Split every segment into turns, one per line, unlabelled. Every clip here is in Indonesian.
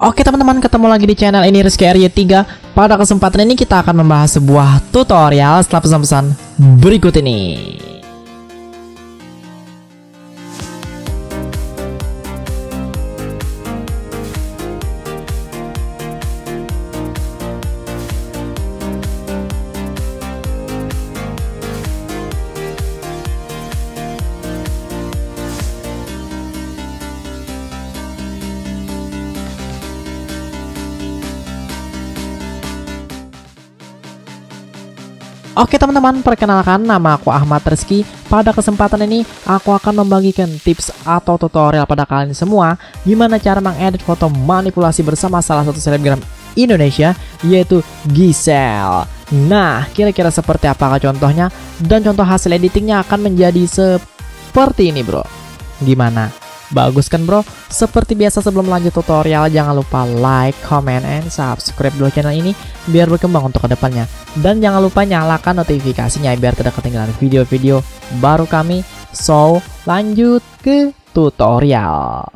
Oke teman-teman ketemu lagi di channel ini Rizky RY3 Pada kesempatan ini kita akan membahas sebuah tutorial setelah pesan-pesan berikut ini Oke teman-teman, perkenalkan nama aku Ahmad Rizky. Pada kesempatan ini, aku akan membagikan tips atau tutorial pada kalian semua gimana cara mengedit foto manipulasi bersama salah satu selebgram Indonesia yaitu Gisel. Nah, kira-kira seperti apakah contohnya? Dan contoh hasil editingnya akan menjadi seperti ini, bro. Gimana? Bagus kan bro? Seperti biasa sebelum lanjut tutorial, jangan lupa like, comment, and subscribe dulu channel ini biar berkembang untuk kedepannya. Dan jangan lupa nyalakan notifikasinya biar tidak ketinggalan video-video baru kami. So, lanjut ke tutorial.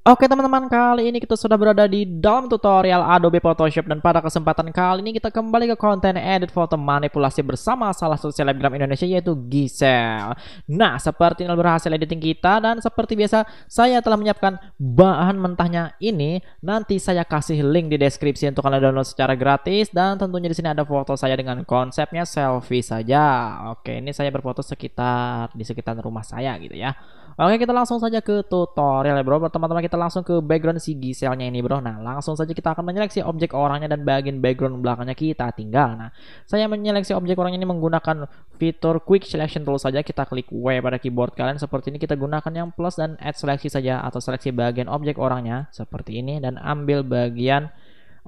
Oke teman-teman, kali ini kita sudah berada di dalam tutorial Adobe Photoshop dan pada kesempatan kali ini kita kembali ke konten edit foto manipulasi bersama salah satu selebgram Indonesia yaitu Gisel. Nah, seperti ini berhasil editing kita dan seperti biasa saya telah menyiapkan bahan mentahnya ini. Nanti saya kasih link di deskripsi untuk kalian download secara gratis dan tentunya di sini ada foto saya dengan konsepnya selfie saja. Oke, ini saya berfoto sekitar di sekitar rumah saya gitu ya. Oke kita langsung saja ke tutorial ya bro Teman-teman kita langsung ke background si Giselle-nya ini bro Nah langsung saja kita akan menyeleksi objek orangnya dan bagian background belakangnya kita tinggal Nah saya menyeleksi objek orangnya ini menggunakan fitur quick selection tool saja Kita klik W pada keyboard kalian seperti ini kita gunakan yang plus dan add seleksi saja Atau seleksi bagian objek orangnya seperti ini Dan ambil bagian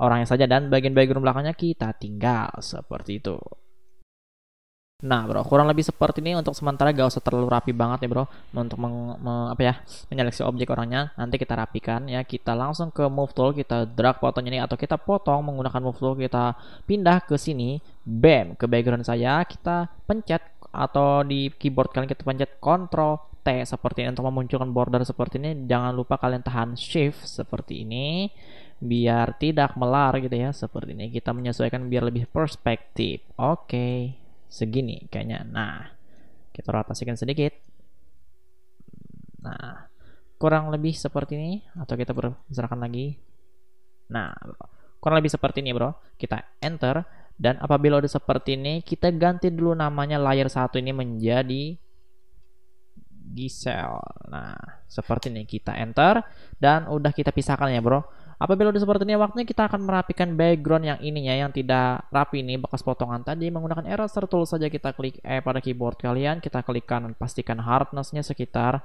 orangnya saja dan bagian background belakangnya kita tinggal seperti itu Nah bro, kurang lebih seperti ini untuk sementara gak usah terlalu rapi banget ya bro Untuk meng, me, apa ya, menyeleksi objek orangnya Nanti kita rapikan ya Kita langsung ke move tool, kita drag fotonya ini Atau kita potong menggunakan move tool Kita pindah ke sini Bam, ke background saya Kita pencet atau di keyboard kalian kita pencet Ctrl T seperti ini untuk memunculkan border seperti ini jangan lupa kalian tahan shift seperti ini biar tidak melar gitu ya seperti ini kita menyesuaikan biar lebih perspektif oke okay segini kayaknya. Nah, kita rotasikan sedikit. Nah, kurang lebih seperti ini atau kita berserahkan lagi. Nah, kurang lebih seperti ini, Bro. Kita enter dan apabila udah seperti ini, kita ganti dulu namanya layer satu ini menjadi Gisel. Nah, seperti ini kita enter dan udah kita pisahkan ya, Bro. Apabila sudah seperti ini, waktunya kita akan merapikan background yang ininya yang tidak rapi ini bekas potongan tadi menggunakan eraser tool saja kita klik eh pada keyboard kalian kita klik kanan pastikan hardnessnya sekitar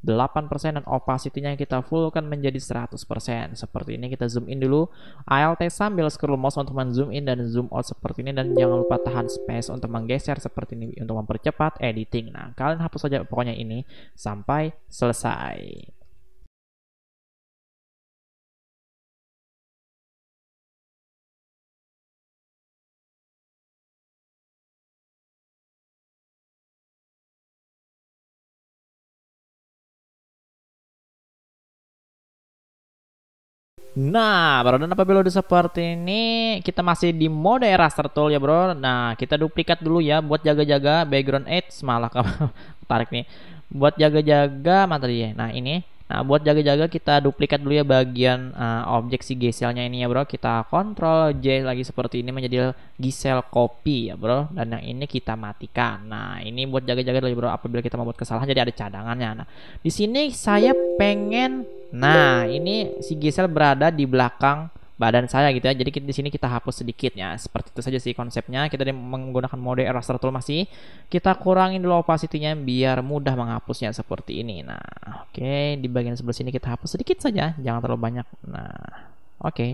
8% dan opacity-nya kita fullkan menjadi 100%. Seperti ini kita zoom in dulu. ALT sambil scroll mouse untuk men-zoom in dan zoom out seperti ini dan jangan lupa tahan space untuk menggeser seperti ini untuk mempercepat editing. Nah, kalian hapus saja pokoknya ini sampai selesai. Nah, bro, dan apabila udah seperti ini, kita masih di mode raster tool ya, bro. Nah, kita duplikat dulu ya buat jaga-jaga background edge malah tarik nih. Buat jaga-jaga materi ya? Nah, ini. Nah, buat jaga-jaga kita duplikat dulu ya bagian uh, objek si geselnya ini ya, bro. Kita kontrol J lagi seperti ini menjadi gisel copy ya, bro. Dan yang ini kita matikan. Nah, ini buat jaga-jaga dulu bro. Apabila kita membuat kesalahan jadi ada cadangannya. Nah, di sini saya pengen Nah, iya. ini si Gisel berada di belakang badan saya gitu ya. Jadi di sini kita hapus sedikit ya. Seperti itu saja sih konsepnya. Kita menggunakan mode raster tool masih. Kita kurangin dulu opacity-nya biar mudah menghapusnya seperti ini. Nah, oke, okay. di bagian sebelah sini kita hapus sedikit saja, jangan terlalu banyak. Nah, oke. Okay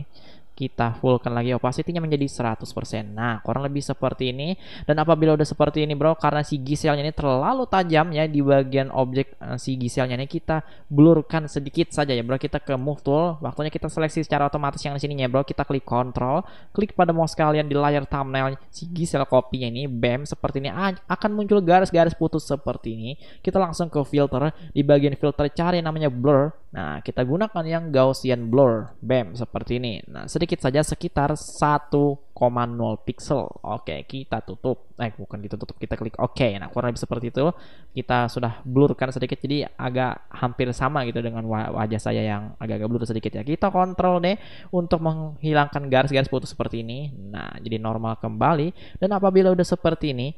kita fullkan lagi opacity-nya menjadi 100%. Nah, kurang lebih seperti ini. Dan apabila udah seperti ini, Bro, karena si giselnya ini terlalu tajam ya di bagian objek eh, si giselnya ini kita blurkan sedikit saja ya, Bro. Kita ke move tool, waktunya kita seleksi secara otomatis yang di sini ya, Bro. Kita klik control, klik pada mouse kalian di layar thumbnail si gisel kopinya ini, bam, seperti ini akan muncul garis-garis putus seperti ini. Kita langsung ke filter, di bagian filter cari namanya blur Nah, kita gunakan yang Gaussian blur, BAM, e seperti ini. Nah, sedikit saja sekitar 1,0 pixel. Oke, kita tutup. Eh, bukan kita tutup, kita klik OK. Nah, kurang lebih seperti itu. Kita sudah blurkan sedikit, jadi agak hampir sama gitu dengan wajah saya yang agak-agak blur sedikit ya. Kita kontrol deh untuk menghilangkan garis-garis putus seperti ini. Nah, jadi normal kembali. Dan apabila udah seperti ini,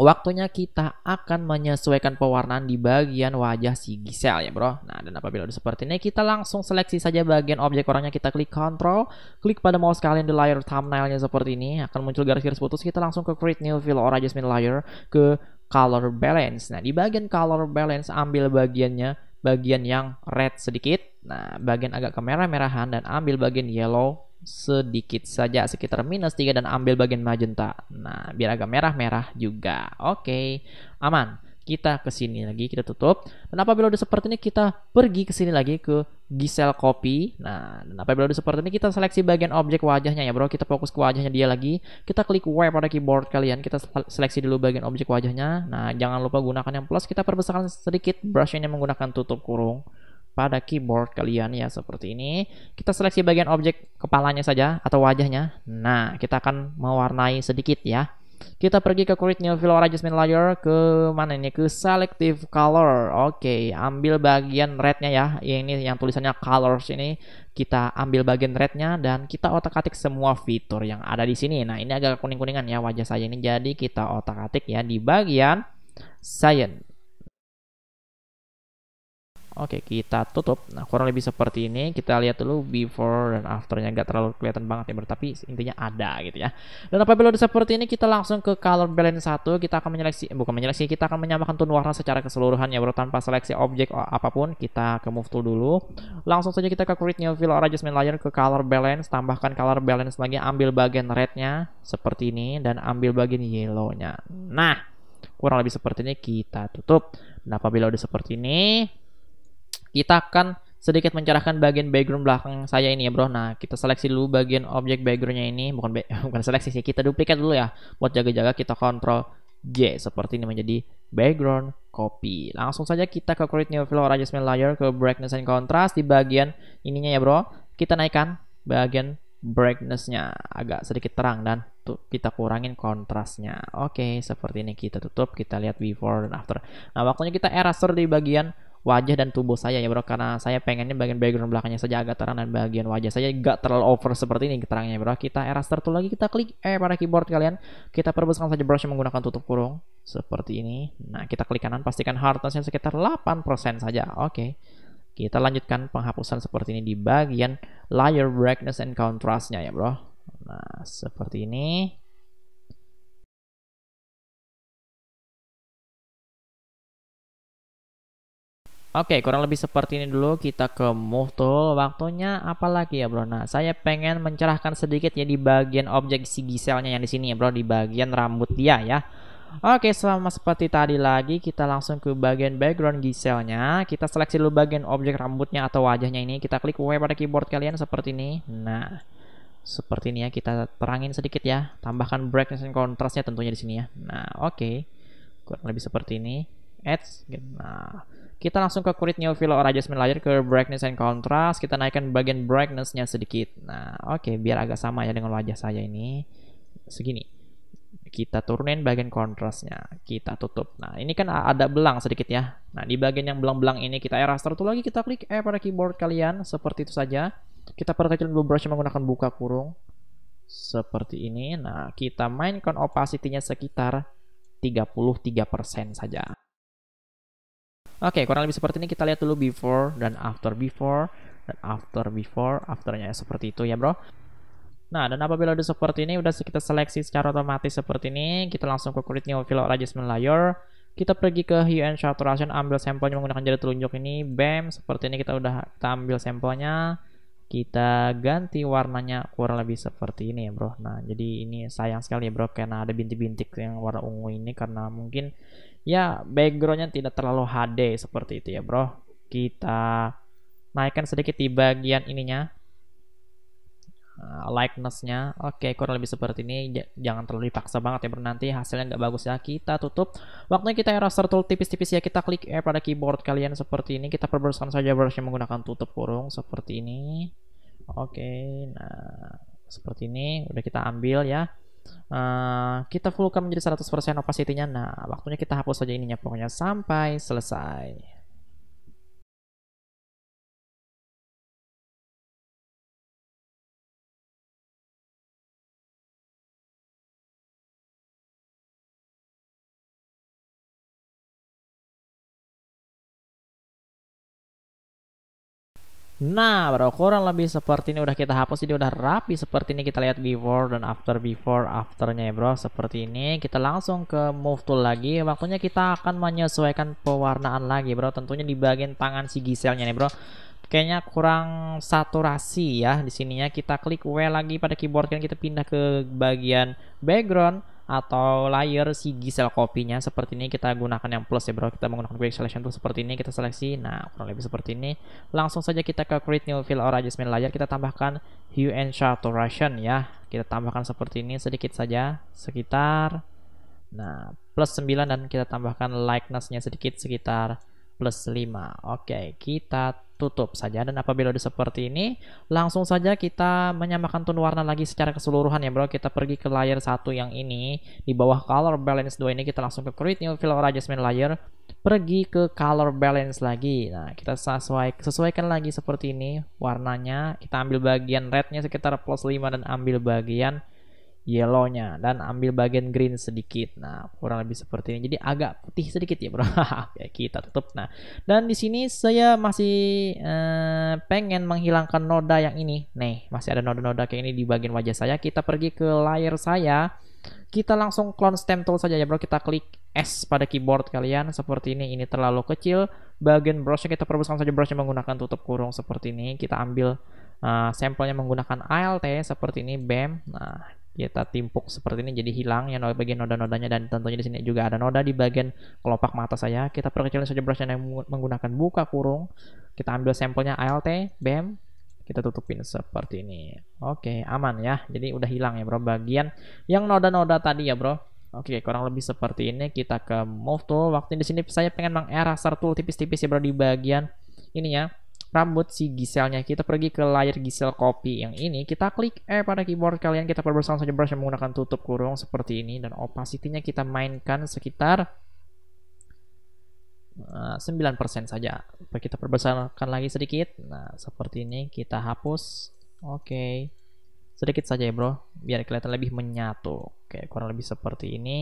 Waktunya kita akan menyesuaikan pewarnaan di bagian wajah si Giselle ya bro. Nah dan apabila udah seperti ini kita langsung seleksi saja bagian objek orangnya kita klik control. Klik pada mouse kalian di layer thumbnailnya seperti ini. Akan muncul garis-garis putus kita langsung ke create new fill or adjustment layer ke color balance. Nah di bagian color balance ambil bagiannya bagian yang red sedikit. Nah bagian agak kemerah-merahan dan ambil bagian yellow sedikit saja sekitar minus 3 dan ambil bagian magenta. Nah, biar agak merah-merah juga. Oke, aman. Kita ke sini lagi, kita tutup. Dan apabila udah seperti ini, kita pergi ke sini lagi ke Gisel Copy. Nah, dan apabila udah seperti ini, kita seleksi bagian objek wajahnya ya bro. Kita fokus ke wajahnya dia lagi. Kita klik W pada keyboard kalian. Kita seleksi dulu bagian objek wajahnya. Nah, jangan lupa gunakan yang plus. Kita perbesarkan sedikit brushnya menggunakan tutup kurung pada keyboard kalian ya seperti ini. Kita seleksi bagian objek kepalanya saja atau wajahnya. Nah, kita akan mewarnai sedikit ya. Kita pergi ke create new fill or adjustment layer ke mana ini? Ke selective color. Oke, okay, ambil bagian rednya ya. Ini yang tulisannya colors ini kita ambil bagian rednya dan kita otak-atik semua fitur yang ada di sini. Nah, ini agak kuning-kuningan ya wajah saya ini. Jadi kita otak-atik ya di bagian science. Oke, kita tutup. Nah, kurang lebih seperti ini. Kita lihat dulu before dan afternya nggak terlalu kelihatan banget ya, tapi intinya ada gitu ya. Dan apabila udah seperti ini, kita langsung ke color balance 1. Kita akan menyeleksi, eh, bukan menyeleksi, kita akan menyamakan tone warna secara keseluruhan ya, bro, tanpa seleksi objek apapun. Kita ke move tool dulu. Langsung saja kita ke create new fill or adjustment layer ke color balance, tambahkan color balance lagi, ambil bagian rednya seperti ini dan ambil bagian yellownya. Nah, kurang lebih seperti ini kita tutup. Nah, apabila udah seperti ini, kita akan sedikit mencerahkan bagian background belakang saya ini ya bro. Nah, kita seleksi dulu bagian objek backgroundnya ini, bukan bukan seleksi sih, kita duplikat dulu ya. Buat jaga-jaga kita kontrol J seperti ini menjadi background copy. Langsung saja kita ke create new fill adjustment layer ke brightness and contrast di bagian ininya ya bro. Kita naikkan bagian brightnessnya agak sedikit terang dan tuh kita kurangin kontrasnya oke okay, seperti ini kita tutup kita lihat before dan after nah waktunya kita eraser di bagian wajah dan tubuh saya ya bro karena saya pengennya bagian background belakangnya saja agak terang dan bagian wajah saja gak terlalu over seperti ini terangnya bro kita eraser tertutup lagi kita klik eh pada keyboard kalian kita perbesarkan saja brush menggunakan tutup kurung seperti ini nah kita klik kanan pastikan hardnessnya sekitar 8% saja oke okay. kita lanjutkan penghapusan seperti ini di bagian layer brightness and contrastnya ya bro nah seperti ini Oke, okay, kurang lebih seperti ini dulu kita ke move tool Waktunya apa lagi ya, Bro? Nah, saya pengen mencerahkan sedikit ya di bagian objek si giselnya yang di sini ya, Bro, di bagian rambut dia ya. Oke, okay, sama seperti tadi lagi, kita langsung ke bagian background giselnya. Kita seleksi dulu bagian objek rambutnya atau wajahnya ini. Kita klik W pada keyboard kalian seperti ini. Nah, seperti ini ya, kita terangin sedikit ya. Tambahkan brightness dan contrastnya tentunya di sini ya. Nah, oke. Okay. Kurang lebih seperti ini. Edge. Nah, kita langsung ke kulit neofila or adjustment layer ke brightness and contrast. Kita naikkan bagian brightnessnya sedikit. Nah, oke, okay, biar agak sama ya dengan wajah saya ini. Segini. Kita turunin bagian kontrasnya. Kita tutup. Nah, ini kan ada belang sedikit ya. Nah, di bagian yang belang-belang ini kita eraser tuh lagi kita klik E pada keyboard kalian. Seperti itu saja. Kita perkecil dulu brush menggunakan buka kurung. Seperti ini. Nah, kita mainkan opacity-nya sekitar 33% saja. Oke, okay, kurang lebih seperti ini kita lihat dulu before dan after before dan after before, afternya seperti itu ya bro. Nah, dan apabila udah seperti ini, udah kita seleksi secara otomatis seperti ini, kita langsung ke create new fill adjustment layer, kita pergi ke hue and saturation, ambil sampelnya menggunakan jari telunjuk ini, bam, seperti ini kita udah kita ambil sampelnya, kita ganti warnanya kurang lebih seperti ini ya bro nah jadi ini sayang sekali ya bro karena ada bintik-bintik yang warna ungu ini karena mungkin ya backgroundnya tidak terlalu HD seperti itu ya bro kita naikkan sedikit di bagian ininya Ah, likenessnya oke okay, kurang lebih seperti ini J jangan terlalu dipaksa banget ya bro nanti hasilnya nggak bagus ya kita tutup waktunya kita eraser tool tipis-tipis ya kita klik ya pada keyboard kalian seperti ini kita perbesar saja brushnya menggunakan tutup kurung seperti ini oke okay, nah seperti ini udah kita ambil ya Uh, kita fullkan menjadi 100% opacity-nya. Nah, waktunya kita hapus saja ininya pokoknya sampai selesai. Nah, bro, kurang lebih seperti ini udah kita hapus, ini udah rapi seperti ini kita lihat before dan after before afternya ya, bro. Seperti ini kita langsung ke move tool lagi. Waktunya kita akan menyesuaikan pewarnaan lagi, bro. Tentunya di bagian tangan si Giselnya nih, bro. Kayaknya kurang saturasi ya di sininya. Kita klik W lagi pada keyboard kan kita pindah ke bagian background atau layer si gisel kopinya seperti ini kita gunakan yang plus ya bro kita menggunakan quick selection tool seperti ini kita seleksi nah kurang lebih seperti ini langsung saja kita ke create new fill or adjustment layer kita tambahkan hue and saturation ya kita tambahkan seperti ini sedikit saja sekitar nah plus 9 dan kita tambahkan likenessnya sedikit sekitar plus 5 oke okay, kita tutup saja dan apabila udah seperti ini langsung saja kita menyamakan tone warna lagi secara keseluruhan ya bro kita pergi ke layer satu yang ini di bawah color balance 2 ini kita langsung ke create new fill or adjustment layer pergi ke color balance lagi nah kita sesuai, sesuaikan lagi seperti ini warnanya kita ambil bagian rednya sekitar plus 5 dan ambil bagian yellownya dan ambil bagian green sedikit. Nah, kurang lebih seperti ini. Jadi agak putih sedikit ya, Bro. ya kita tutup. Nah, dan di sini saya masih eh, pengen menghilangkan noda yang ini. Nih, masih ada noda-noda kayak ini di bagian wajah saya. Kita pergi ke layer saya. Kita langsung clone stem tool saja ya, Bro. Kita klik S pada keyboard kalian seperti ini. Ini terlalu kecil. Bagian brushnya kita perbesar saja brushnya menggunakan tutup kurung seperti ini. Kita ambil uh, sampelnya menggunakan ALT seperti ini BAM. Nah, kita ya, timpuk seperti ini jadi hilang yang bagian noda-nodanya dan tentunya di sini juga ada noda di bagian kelopak mata saya. Kita perkecil saja brushnya menggunakan buka kurung. Kita ambil sampelnya ALT, BEM, kita tutupin seperti ini. Oke, aman ya. Jadi udah hilang ya bro bagian yang noda-noda tadi ya bro. Oke, kurang lebih seperti ini. Kita ke move tool. Waktu di sini saya pengen meng eraser tool tipis-tipis ya bro di bagian ini ya rambut si giselnya. Kita pergi ke layar gisel kopi yang ini. Kita klik eh pada keyboard kalian. Kita perbesar saja brush yang menggunakan tutup kurung seperti ini. Dan opacity-nya kita mainkan sekitar 9% eh, saja. Kita perbesarkan lagi sedikit. Nah, seperti ini kita hapus. Oke. Okay. Sedikit saja ya, Bro, biar kelihatan lebih menyatu. Oke, okay, kurang lebih seperti ini.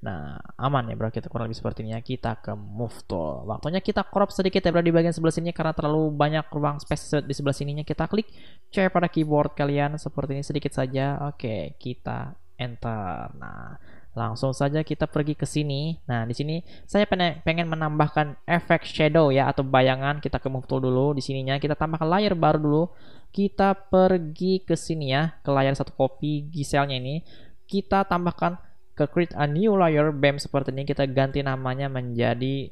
Nah, aman ya bro, kita kurang lebih seperti ini ya. Kita ke move tool. Waktunya kita crop sedikit ya bro di bagian sebelah sini karena terlalu banyak ruang space di sebelah sininya. Kita klik C pada keyboard kalian seperti ini sedikit saja. Oke, kita enter. Nah, langsung saja kita pergi ke sini. Nah, di sini saya pengen menambahkan efek shadow ya atau bayangan. Kita ke move tool dulu di sininya. Kita tambahkan layer baru dulu. Kita pergi ke sini ya, ke layar satu kopi giselnya ini. Kita tambahkan ke create a new layer BAM seperti ini kita ganti namanya menjadi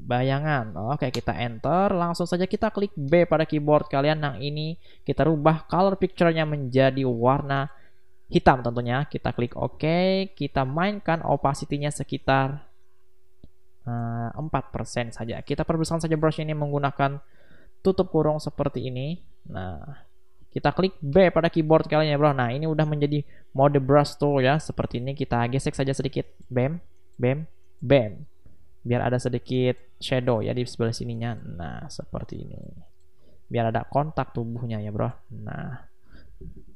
bayangan. Oke, kita enter, langsung saja kita klik B pada keyboard kalian. Nah, ini kita rubah color picture-nya menjadi warna hitam tentunya. Kita klik OK, kita mainkan opacity-nya sekitar uh, eh, 4% saja. Kita perbesar saja brush ini menggunakan tutup kurung seperti ini. Nah, kita klik B pada keyboard kalian ya bro. Nah ini udah menjadi mode brush tool ya. Seperti ini kita gesek saja sedikit. Bam, bam, bam. Biar ada sedikit shadow ya di sebelah sininya. Nah seperti ini. Biar ada kontak tubuhnya ya bro. Nah.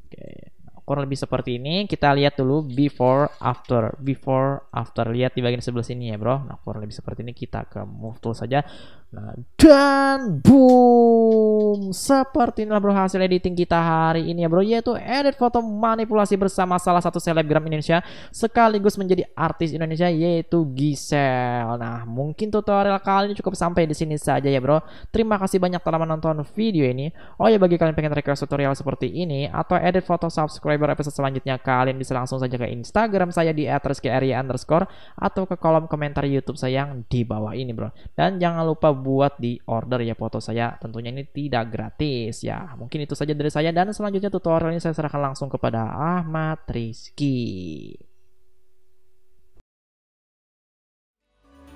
Oke. Okay nah, kurang lebih seperti ini. Kita lihat dulu before, after, before, after. Lihat di bagian sebelah sini ya bro. Nah kurang lebih seperti ini kita ke move tool saja. Nah, dan boom, seperti inilah bro hasil editing kita hari ini ya bro, yaitu edit foto manipulasi bersama salah satu selebgram Indonesia sekaligus menjadi artis Indonesia yaitu Gisel. Nah, mungkin tutorial kali ini cukup sampai di sini saja ya bro. Terima kasih banyak telah menonton video ini. Oh ya bagi kalian pengen request tutorial seperti ini atau edit foto subscriber episode selanjutnya kalian bisa langsung saja ke Instagram saya di underscore atau ke kolom komentar YouTube saya yang di bawah ini bro. Dan jangan lupa buat di order ya foto saya. Tentunya ini tidak gratis ya. Mungkin itu saja dari saya dan selanjutnya tutorial ini saya serahkan langsung kepada Ahmad Rizky.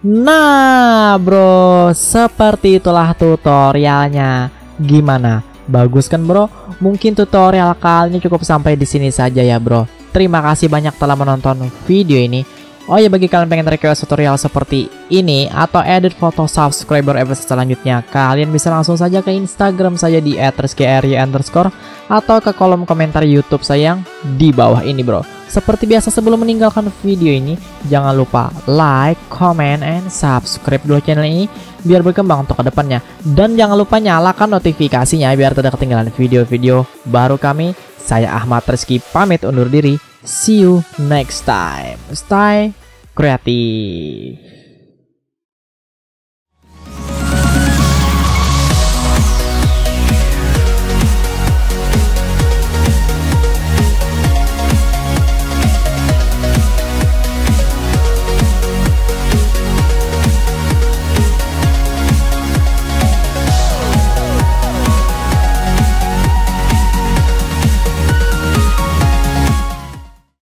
Nah bro, seperti itulah tutorialnya. Gimana? Bagus kan bro? Mungkin tutorial kali ini cukup sampai di sini saja ya bro. Terima kasih banyak telah menonton video ini. Oh ya bagi kalian pengen request tutorial seperti ini atau edit foto subscriber episode selanjutnya, kalian bisa langsung saja ke Instagram saya di @rizky_ry underscore atau ke kolom komentar YouTube saya yang di bawah ini bro. Seperti biasa sebelum meninggalkan video ini, jangan lupa like, comment, and subscribe dulu channel ini biar berkembang untuk kedepannya. Dan jangan lupa nyalakan notifikasinya biar tidak ketinggalan video-video baru kami saya Ahmad Rizky pamit undur diri. See you next time. Stay creative.